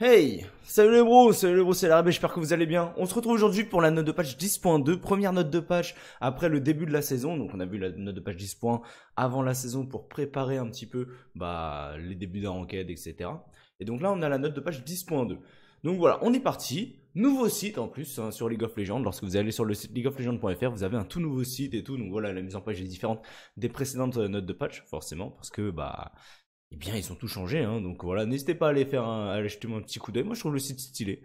Hey Salut les bros, salut les bros, c'est l'arabe, j'espère que vous allez bien. On se retrouve aujourd'hui pour la note de patch 10.2, première note de patch après le début de la saison. Donc on a vu la note de patch 10. avant la saison pour préparer un petit peu bah, les débuts d'un enquête, etc. Et donc là on a la note de patch 10.2. Donc voilà, on est parti. Nouveau site en plus hein, sur League of Legends. Lorsque vous allez sur le site leagueoflegends.fr, vous avez un tout nouveau site et tout. Donc voilà, la mise en page est différente des précédentes euh, notes de patch, forcément, parce que bah eh bien, ils ont tout changé. Hein. donc voilà, n'hésitez pas à aller faire un, jeter un petit coup d'œil. Moi, je trouve le site stylé.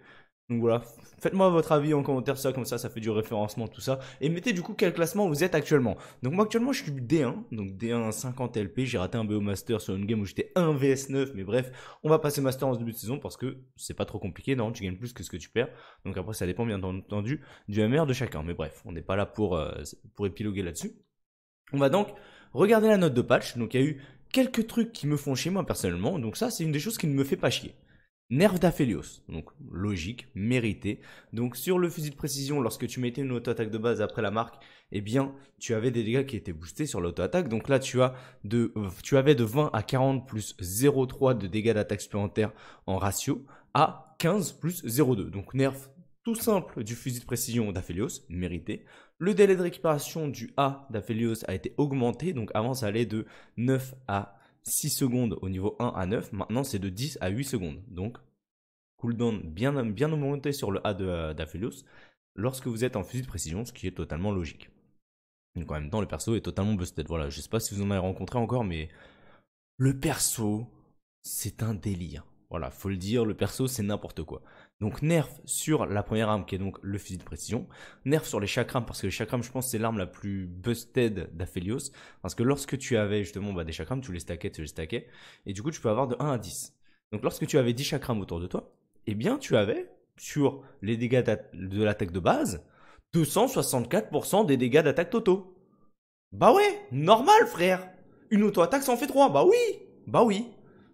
Donc voilà, faites-moi votre avis en commentaire, ça comme ça, ça fait du référencement, tout ça. Et mettez du coup quel classement vous êtes actuellement. Donc moi actuellement je suis D1, donc D1 50 LP, j'ai raté un BO Master sur une game où j'étais 1 VS9, mais bref, on va passer Master en début de saison parce que c'est pas trop compliqué, non, tu gagnes plus que ce que tu perds. Donc après ça dépend bien entendu du MR de chacun, mais bref, on n'est pas là pour, euh, pour épiloguer là-dessus. On va donc regarder la note de patch, donc il y a eu quelques trucs qui me font chier moi personnellement. Donc ça, c'est une des choses qui ne me fait pas chier. Nerf d'Aphelios, donc logique, mérité. Donc sur le fusil de précision, lorsque tu mettais une auto-attaque de base après la marque, eh bien tu avais des dégâts qui étaient boostés sur l'auto-attaque. Donc là tu, as de, tu avais de 20 à 40 plus 0,3 de dégâts d'attaque supplémentaire en ratio à 15 plus 0,2. Donc nerf tout simple du fusil de précision d'Aphelios, mérité. Le délai de récupération du A d'Aphelios a été augmenté, donc avant ça allait de 9 à 6 secondes au niveau 1 à 9, maintenant c'est de 10 à 8 secondes. Donc cooldown bien, bien augmenté sur le A euh, d'Aphelios lorsque vous êtes en fusil de précision, ce qui est totalement logique. Donc en même temps, le perso est totalement busted. Voilà, je sais pas si vous en avez rencontré encore, mais le perso, c'est un délire. Voilà, faut le dire, le perso, c'est n'importe quoi. Donc nerf sur la première arme qui est donc le fusil de précision, nerf sur les chakrams parce que les chakrams je pense c'est l'arme la plus busted d'Aphelios parce que lorsque tu avais justement bah, des chakrams tu les stackais, tu les stackais et du coup tu peux avoir de 1 à 10. Donc lorsque tu avais 10 chakrams autour de toi, eh bien tu avais sur les dégâts de l'attaque de base 264% des dégâts d'attaque totaux. Bah ouais, normal frère. Une auto-attaque ça en fait 3, bah oui, bah oui.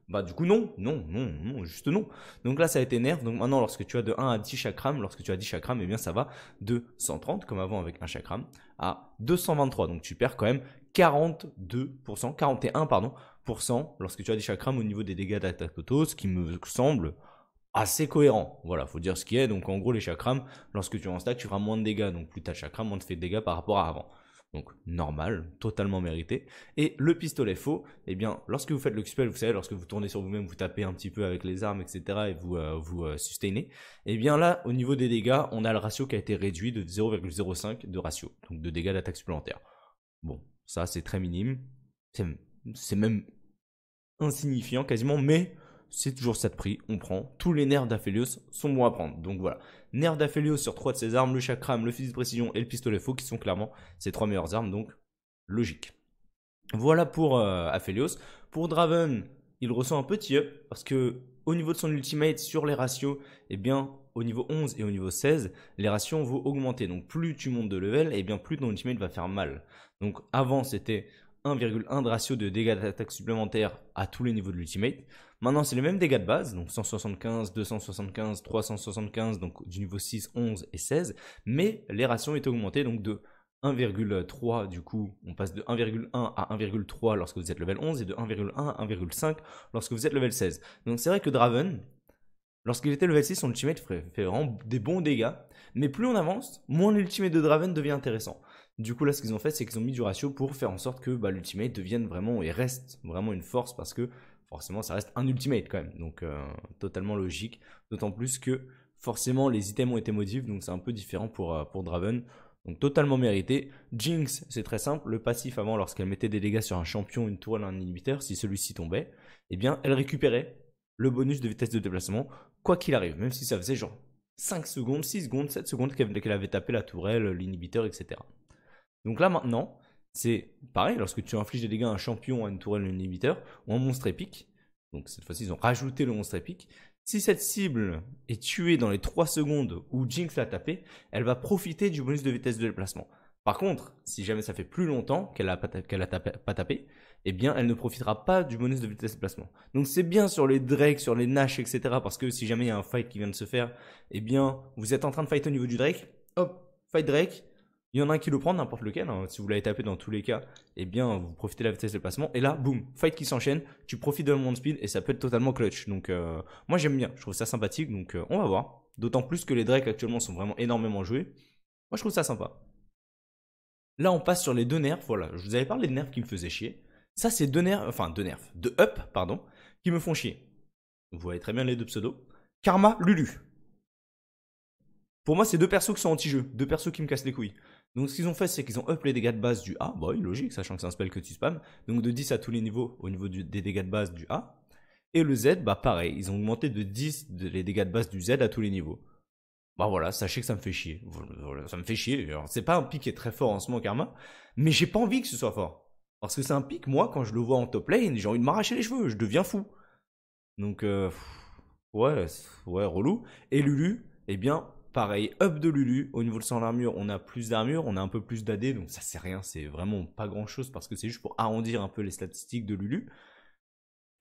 Bah du coup non, non, non, non, juste non. Donc là ça a été nerf. Donc maintenant lorsque tu as de 1 à 10 chakrams, lorsque tu as 10 chakrams, eh bien ça va de 130 comme avant avec un chakram à 223. Donc tu perds quand même 42%, 41 pardon, lorsque tu as des chakrams au niveau des dégâts d'attaque auto, ce qui me semble assez cohérent. Voilà, il faut dire ce qui est. Donc en gros les chakrams, lorsque tu en stack, tu feras moins de dégâts. Donc plus tu as de moins tu fais de dégâts par rapport à avant donc normal, totalement mérité. Et le pistolet faux, eh bien, lorsque vous faites le XPL, vous savez, lorsque vous tournez sur vous-même, vous tapez un petit peu avec les armes, etc., et vous euh, vous euh, sustainez, eh bien là, au niveau des dégâts, on a le ratio qui a été réduit de 0,05 de ratio, donc de dégâts d'attaque supplémentaire. Bon, ça c'est très minime, c'est même insignifiant quasiment, mais c'est toujours ça de prix, on prend. Tous les nerfs d'Aphelios sont bons à prendre. Donc voilà. Nerfs d'Aphelios sur trois de ses armes, le chakram, le fusil de précision et le pistolet faux qui sont clairement ses trois meilleures armes, donc logique. Voilà pour euh, Aphelios. Pour Draven, il ressent un petit up parce que au niveau de son ultimate sur les ratios, eh bien au niveau 11 et au niveau 16, les ratios vont augmenter. Donc plus tu montes de level, et eh bien plus ton ultimate va faire mal. Donc avant c'était 1,1 de ratio de dégâts d'attaque supplémentaires à tous les niveaux de l'ultimate. Maintenant, c'est le même dégâts de base, donc 175, 275, 375, donc du niveau 6, 11 et 16, mais les rations étaient augmentées, donc de 1,3 du coup, on passe de 1,1 à 1,3 lorsque vous êtes level 11 et de 1,1 à 1,5 lorsque vous êtes level 16. Donc c'est vrai que Draven, lorsqu'il était level 6, son ultimate fait vraiment des bons dégâts, mais plus on avance, moins l'ultimate de Draven devient intéressant. Du coup là ce qu'ils ont fait c'est qu'ils ont mis du ratio pour faire en sorte que bah, l'ultimate devienne vraiment et reste vraiment une force parce que forcément ça reste un ultimate quand même. Donc euh, totalement logique. D'autant plus que forcément les items ont été modifiés, donc c'est un peu différent euh, pour, Draven. Donc totalement mérité. Jinx, c'est très simple. Le passif avant, lorsqu'elle mettait des dégâts sur un champion, une tourelle, un inhibiteur, si celui-ci tombait, eh bien elle récupérait le bonus de vitesse de déplacement, quoi qu'il arrive, même si ça faisait genre 5 secondes, 6 secondes, 7 secondes qu'elle avait tapé la tourelle, l'inhibiteur, etc. Donc là maintenant, c'est pareil, lorsque tu infliges des dégâts à un champion, à une tourelle, un inhibiteur ou un monstre épique, donc cette fois-ci ils ont rajouté le monstre épique, si cette cible est tuée dans les 3 secondes où Jinx l'a tapé, elle va profiter du bonus de vitesse de déplacement. Par contre, si jamais ça fait plus longtemps qu'elle n'a pas, tapé, eh bien, elle ne profitera pas du bonus de vitesse de déplacement. Donc, c'est bien sur les Drake, sur les Nash, etc. Parce que si jamais il y a un fight qui vient de se faire, eh bien, vous êtes en train de fight au niveau du Drake, hop, fight Drake, il y en a un qui le prend, n'importe lequel. Hein, si vous l'avez tapé dans tous les cas, eh bien, vous profitez de la vitesse de placement. Et là, boum, fight qui s'enchaîne. Tu profites de monde speed et ça peut être totalement clutch. Donc, euh, moi, j'aime bien. Je trouve ça sympathique. Donc, euh, on va voir. D'autant plus que les Drake actuellement sont vraiment énormément joués. Moi, je trouve ça sympa. Là, on passe sur les deux nerfs. Voilà, je vous avais parlé des nerfs qui me faisaient chier. Ça, c'est deux nerfs, enfin deux nerfs, deux up, pardon, qui me font chier. Vous voyez très bien les deux pseudos. Karma, Lulu. Pour moi, c'est deux persos qui sont anti-jeu, deux persos qui me cassent les couilles. Donc ce qu'ils ont fait, c'est qu'ils ont up les dégâts de base du A. Bah oui, logique, sachant que c'est un spell que tu spams. Donc de 10 à tous les niveaux au niveau du, des dégâts de base du A. Et le Z, bah pareil, ils ont augmenté de 10 les dégâts de base du Z à tous les niveaux. Bah voilà, sachez que ça me fait chier. Ça me fait chier. C'est pas un pic qui est très fort en ce moment, Karma, mais j'ai pas envie que ce soit fort. Parce que c'est un pic, moi, quand je le vois en top lane, j'ai envie de m'arracher les cheveux, je deviens fou. Donc, euh, ouais, ouais, relou. Et Lulu, eh bien, Pareil, up de Lulu. Au niveau de son armure, on a plus d'armure, on a un peu plus d'AD, donc ça c'est rien, c'est vraiment pas grand chose parce que c'est juste pour arrondir un peu les statistiques de Lulu.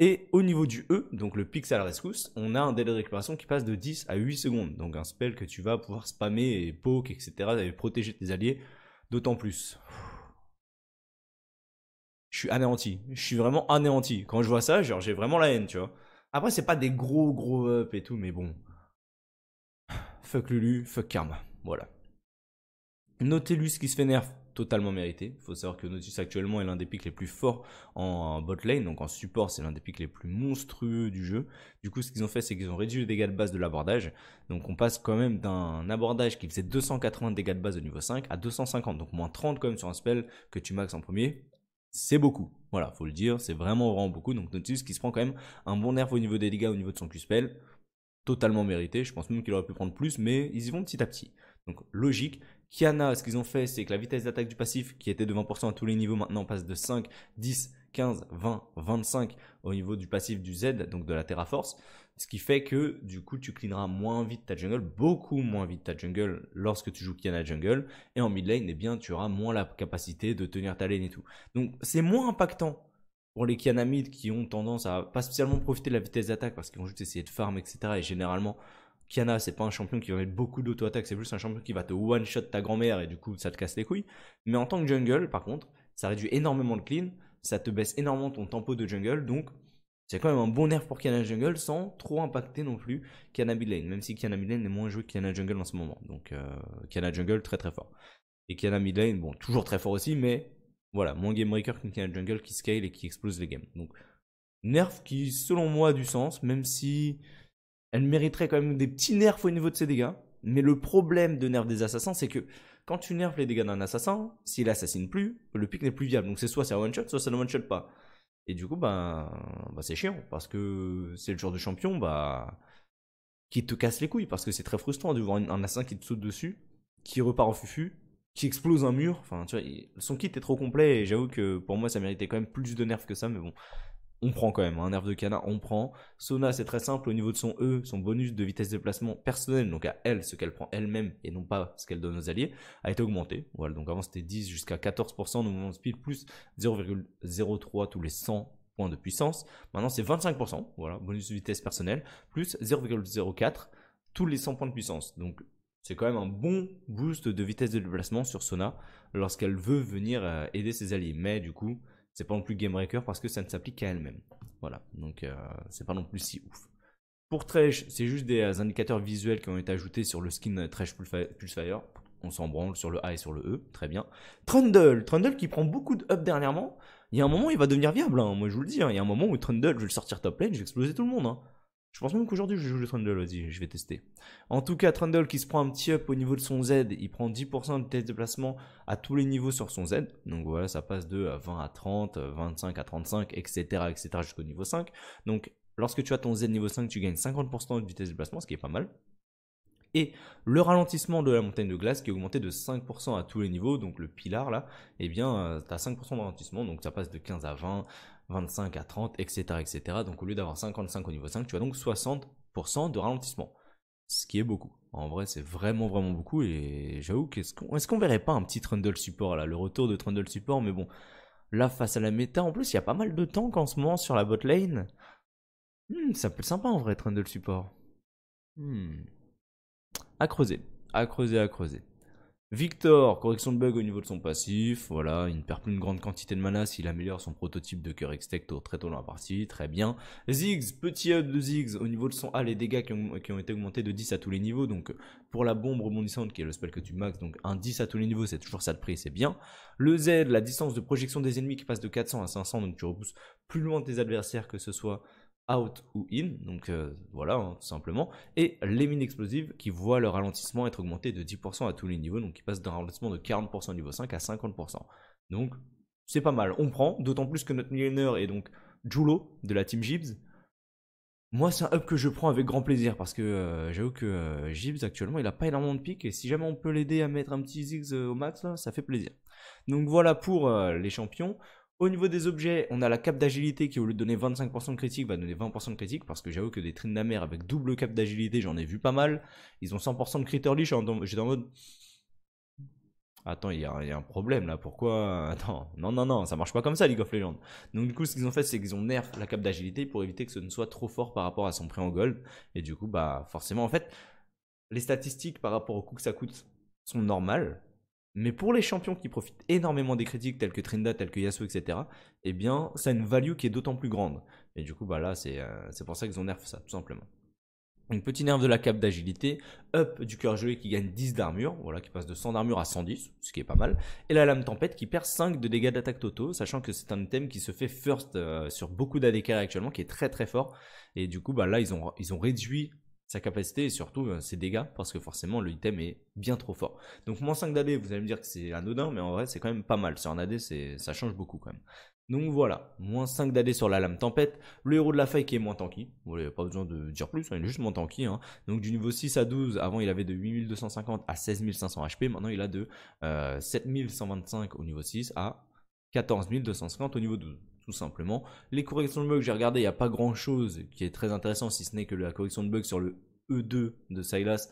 Et au niveau du E, donc le Pixel Rescousse, on a un délai de récupération qui passe de 10 à 8 secondes. Donc un spell que tu vas pouvoir spammer et poke, etc. et protéger tes alliés d'autant plus. Je suis anéanti. Je suis vraiment anéanti. Quand je vois ça, genre j'ai vraiment la haine, tu vois. Après, c'est pas des gros gros up et tout, mais bon. Fuck Lulu, fuck Karma. Voilà. Nautilus qui se fait nerf, totalement mérité. Il Faut savoir que Nautilus actuellement est l'un des pics les plus forts en bot lane, donc en support c'est l'un des pics les plus monstrueux du jeu. Du coup ce qu'ils ont fait c'est qu'ils ont réduit les dégâts de base de l'abordage, donc on passe quand même d'un abordage qui faisait 280 dégâts de base au niveau 5 à 250, donc moins 30 quand même sur un spell que tu max en premier. C'est beaucoup, voilà, faut le dire, c'est vraiment vraiment beaucoup. Donc Nautilus qui se prend quand même un bon nerf au niveau des dégâts, au niveau de son Q-spell totalement mérité. Je pense même qu'il aurait pu prendre plus, mais ils y vont petit à petit. Donc logique. Kiana, ce qu'ils ont fait, c'est que la vitesse d'attaque du passif, qui était de 20% à tous les niveaux, maintenant passe de 5, 10, 15, 20, 25 au niveau du passif du Z, donc de la Terra Force. Ce qui fait que du coup tu cleaneras moins vite ta jungle, beaucoup moins vite ta jungle lorsque tu joues Kiana jungle. Et en mid lane, eh bien, tu auras moins la capacité de tenir ta lane et tout. Donc c'est moins impactant pour les Kianamides qui ont tendance à pas spécialement profiter de la vitesse d'attaque parce qu'ils vont juste essayer de farm, etc. Et généralement, Kiana, c'est pas un champion qui va mettre beaucoup d'auto-attaque, c'est plus un champion qui va te one-shot ta grand-mère et du coup, ça te casse les couilles. Mais en tant que jungle, par contre, ça réduit énormément le clean, ça te baisse énormément ton tempo de jungle, donc c'est quand même un bon nerf pour Kiana Jungle sans trop impacter non plus Kiana Mid Lane, même si Kiana Mid Lane est moins joué que Kiana Jungle en ce moment. Donc euh, Kiana Jungle très très fort. Et Kiana Mid bon, toujours très fort aussi, mais voilà, mon Game Breaker qui un jungle qui scale et qui explose les games. Donc, nerf qui, selon moi, a du sens, même si elle mériterait quand même des petits nerfs au niveau de ses dégâts. Mais le problème de nerf des assassins, c'est que quand tu nerfs les dégâts d'un assassin, s'il assassine plus, le pic n'est plus viable. Donc c'est soit ça one-shot, soit ça ne one-shot pas. Et du coup, bah, bah c'est chiant, parce que c'est le genre de champion bah, qui te casse les couilles, parce que c'est très frustrant de voir un assassin qui te saute dessus, qui repart en fufu, qui explose un mur. Enfin, tu vois, son kit est trop complet et j'avoue que pour moi, ça méritait quand même plus de nerfs que ça, mais bon. On prend quand même, hein, un nerf de canard, on prend. Sona, c'est très simple au niveau de son E, son bonus de vitesse de déplacement personnel, donc à elle, ce qu'elle prend elle-même et non pas ce qu'elle donne aux alliés, a été augmenté. Voilà, donc avant c'était 10 jusqu'à 14% de mouvement speed, plus 0,03 tous les 100 points de puissance. Maintenant c'est 25%, voilà, bonus de vitesse personnelle, plus 0,04 tous les 100 points de puissance. Donc c'est quand même un bon boost de vitesse de déplacement sur Sona lorsqu'elle veut venir euh, aider ses alliés. Mais du coup, c'est pas non plus game breaker parce que ça ne s'applique qu'à elle-même. Voilà, donc euh, c'est pas non plus si ouf. Pour Thresh, c'est juste des euh, indicateurs visuels qui ont été ajoutés sur le skin Thresh Pulsefire. On s'en branle sur le A et sur le E, très bien. Trundle, Trundle qui prend beaucoup de up dernièrement. Il y a un moment, il va devenir viable, hein. moi je vous le dis. Hein. Il y a un moment où Trundle, je vais le sortir top lane, exploser tout le monde. Hein. Je pense même qu'aujourd'hui, je joue le Trundle. Vas-y, je vais tester. En tout cas, Trundle qui se prend un petit up au niveau de son Z. Il prend 10% de test de placement à tous les niveaux sur son Z. Donc voilà, ça passe de 20 euh, à 30, 25 euh, à 35, etc. etc. jusqu'au niveau 5. Donc lorsque tu as ton Z niveau 5, tu gagnes 50% de vitesse de placement, ce qui est pas mal. Et le ralentissement de la montagne de glace qui est augmenté de 5% à tous les niveaux, donc le pilar là, eh bien, tu as 5% de ralentissement, donc ça passe de 15 à 20, 25 à 30, etc., etc. Donc au lieu d'avoir 55 au niveau 5, tu as donc 60% de ralentissement. Ce qui est beaucoup. En vrai, c'est vraiment, vraiment beaucoup. Et j'avoue, qu'est-ce qu'on, est-ce qu'on verrait pas un petit trundle support là Le retour de trundle support, mais bon. Là, face à la méta, en plus, il y a pas mal de tanks en ce moment sur la bot lane. Hmm, ça peut être sympa en vrai, trundle support. Hmm. À creuser, à creuser, à creuser. Victor, correction de bug au niveau de son passif, voilà, il ne perd plus une grande quantité de mana s'il améliore son prototype de cœur extecto très tôt dans la partie, très bien. Ziggs, petit up de Ziggs au niveau de son A, les dégâts qui ont, été augmentés de 10 à tous les niveaux, donc pour la bombe rebondissante qui est le spell que tu max, donc un 10 à tous les niveaux, c'est toujours ça de prix, c'est bien. Le Z, la distance de projection des ennemis qui passe de 400 à 500, donc tu repousses plus loin tes adversaires que ce soit out ou in, donc euh, voilà, hein, tout simplement, et les mines explosives qui voient leur ralentissement être augmenté de 10% à tous les niveaux, donc qui passent d'un ralentissement de 40% niveau 5 à 50%. Donc c'est pas mal, on prend, d'autant plus que notre millionnaire est donc Julo de la team Gibbs. Moi c'est un up que je prends avec grand plaisir parce que euh, j'avoue que euh, Gibbs actuellement il a pas énormément de piques et si jamais on peut l'aider à mettre un petit Ziggs au max là, ça fait plaisir. Donc voilà pour les champions. Au niveau des objets, on a la cape d'agilité qui, au lieu de donner 25% de critique, va donner 20% de critique, parce que j'avoue que des trines de la mer avec double cape d'agilité, j'en ai vu pas mal. Ils ont 100% de critterly, hein, j'étais en mode... Attends, il y, y, a un problème là, pourquoi euh, Attends, non, non, non, ça marche pas comme ça League of Legends. Donc du coup, ce qu'ils ont fait, c'est qu'ils ont nerf la cape d'agilité pour éviter que ce ne soit trop fort par rapport à son prix en gold. Et du coup, bah forcément, en fait, les statistiques par rapport au coût que ça coûte sont normales, mais pour les champions qui profitent énormément des critiques, tels que Trinda, tels que Yasuo, etc., eh bien, ça a une value qui est d'autant plus grande. Et du coup, bah là, euh, c'est pour ça qu'ils ont nerf ça, tout simplement. Une petite nerf de la cape d'agilité, up du cœur gelé qui gagne 10 d'armure, voilà, qui passe de 100 d'armure à 110, ce qui est pas mal, et la lame tempête qui perd 5 de dégâts d'attaque totaux, sachant que c'est un item qui se fait first euh, sur beaucoup d'ADK actuellement, qui est très très fort, et du coup, bah là, ils ils ont réduit sa capacité et surtout euh, ses dégâts parce que forcément le item est bien trop fort. Donc moins 5 d'AD, vous allez me dire que c'est anodin, mais en vrai c'est quand même pas mal. Sur un AD, ça change beaucoup quand même. Donc voilà, moins 5 d'AD sur la lame tempête, le héros de la faille qui est moins tanky, vous n'avez pas besoin de dire plus, hein, il est juste moins tanky. Hein. Donc du niveau 6 à 12, avant il avait de 8250 à 16500 HP, maintenant il a de 7125 euh, au niveau 6 à 14250 au niveau 12 tout simplement. Les corrections de bugs, j'ai regardé, il n'y a pas grand chose qui est très intéressant, si ce n'est que la correction de bugs sur le E2 de Silas,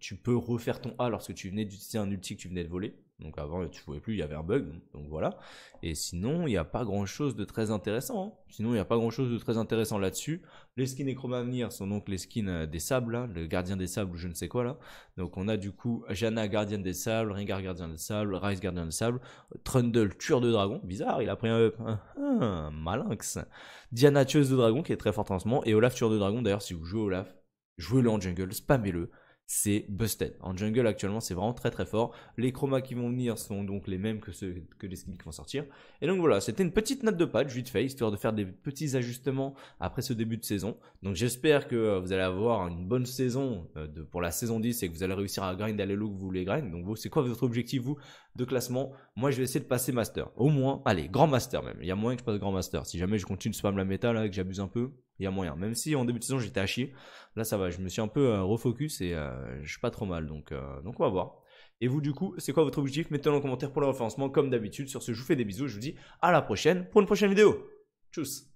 tu peux refaire ton A lorsque tu venais d'utiliser un ulti que tu venais de voler. Donc avant, tu pouvais plus, il y avait un bug. Donc voilà. Et sinon, il n'y a pas grand chose de très intéressant. Hein. Sinon, il n'y a pas grand chose de très intéressant là-dessus. Les skins et à venir sont donc les skins euh, des sables, hein, le gardien des sables ou je ne sais quoi là. Donc on a du coup Jana, gardien des sables, Rengar, gardien des sables, Rice, gardien des sables, Trundle, tueur de dragon. Bizarre, il a pris un up. Ah, ah, malinx. Diana, tueuse de dragon qui est très forte en ce moment. Et Olaf, tueur de dragon. D'ailleurs, si vous jouez Olaf, jouez-le en jungle, spammez-le c'est busted. En jungle actuellement, c'est vraiment très très fort. Les chromas qui vont venir sont donc les mêmes que ceux que les skins qui vont sortir. Et donc voilà, c'était une petite note de patch vite fait, histoire de faire des petits ajustements après ce début de saison. Donc j'espère que euh, vous allez avoir une bonne saison euh, pour la saison 10 et que vous allez réussir à grind à que vous voulez grind. Donc vous, c'est quoi votre objectif vous de classement Moi, je vais essayer de passer master. Au moins, allez, grand master même. Il y a moins que je passe grand master. Si jamais je continue de spam la méta là que j'abuse un peu, il y a moyen. Même si en début de saison j'étais à chier, là ça va, je me suis un peu euh, refocus et euh, je suis pas trop mal. Donc, euh, donc on va voir. Et vous, du coup, c'est quoi votre objectif Mettez-le en commentaire pour le référencement, comme d'habitude. Sur ce, je vous fais des bisous. Je vous dis à la prochaine pour une prochaine vidéo. Tchuss